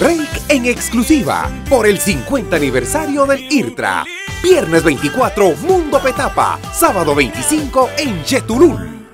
Rake en exclusiva por el 50 aniversario del IRTRA. Viernes 24, Mundo Petapa. Sábado 25 en Yetulul.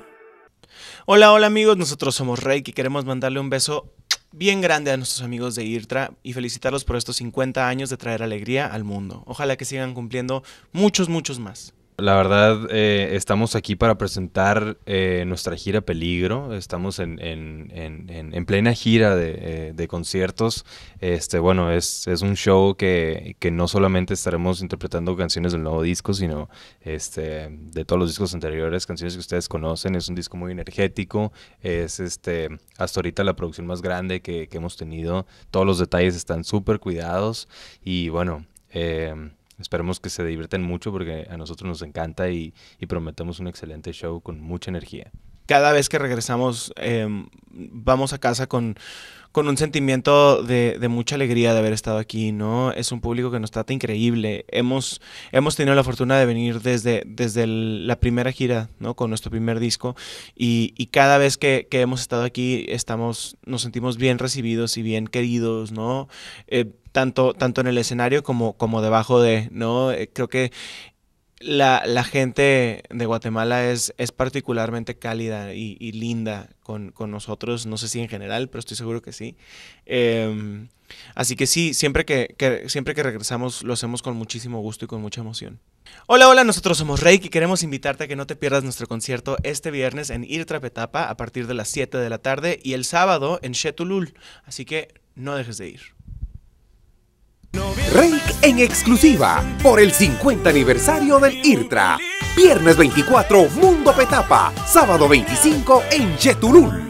Hola, hola amigos, nosotros somos Rake y queremos mandarle un beso bien grande a nuestros amigos de IRTRA y felicitarlos por estos 50 años de traer alegría al mundo. Ojalá que sigan cumpliendo muchos, muchos más. La verdad, eh, estamos aquí para presentar eh, nuestra gira Peligro. Estamos en, plena gira eh, de, conciertos. Este, bueno, es, es un show que, no solamente estaremos interpretando canciones del nuevo disco, sino este, de todos los discos anteriores, canciones que ustedes conocen. Es un disco muy energético. Es este, hasta ahorita la producción más grande que, que hemos tenido. Todos los detalles están súper cuidados. Y bueno, em, Esperemos que se divierten mucho porque a nosotros nos encanta y prometemos un excelente show con mucha energía cada vez que regresamos em, vamos a casa con, con un sentimiento de, mucha alegría de haber estado aquí, ¿no? Es un público que nos trata increíble. Hemos, hemos tenido la fortuna de venir desde, desde la primera gira, ¿no? Con nuestro primer disco. Y, y cada vez que, hemos estado aquí estamos, nos sentimos bien recibidos y bien queridos, ¿no? Eh, tanto, tanto en el escenario como, como debajo de, ¿no? Eh, creo que la, gente de Guatemala es, particularmente cálida y, linda con, nosotros, no sé si en general, pero estoy seguro que sí. Em, así que sí, siempre que, siempre que regresamos lo hacemos con muchísimo gusto y con mucha emoción. Hola, hola, nosotros somos Rey y queremos invitarte a que no te pierdas nuestro concierto este viernes en Irtrapetapa a partir de las 7 de la tarde y el sábado en Chetulul, así que no dejes de ir. Rake en exclusiva por el 50 aniversario del IRTRA. Viernes 24, Mundo Petapa. Sábado 25 en Chetulul.